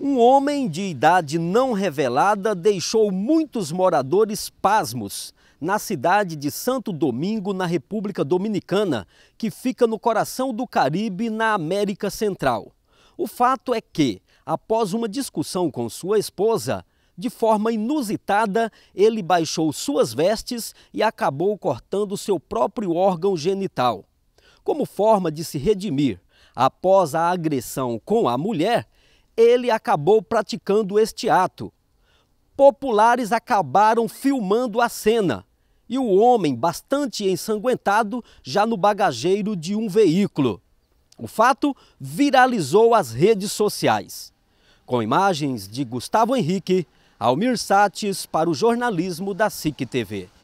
Um homem de idade não revelada deixou muitos moradores pasmos na cidade de Santo Domingo, na República Dominicana, que fica no coração do Caribe, na América Central. O fato é que, após uma discussão com sua esposa, de forma inusitada, ele baixou suas vestes e acabou cortando seu próprio órgão genital. Como forma de se redimir após a agressão com a mulher, ele acabou praticando este ato. Populares acabaram filmando a cena e o homem, bastante ensanguentado, já no bagageiro de um veículo. O fato viralizou as redes sociais. Com imagens de Gustavo Henrique, Almir Sates para o jornalismo da SIC TV.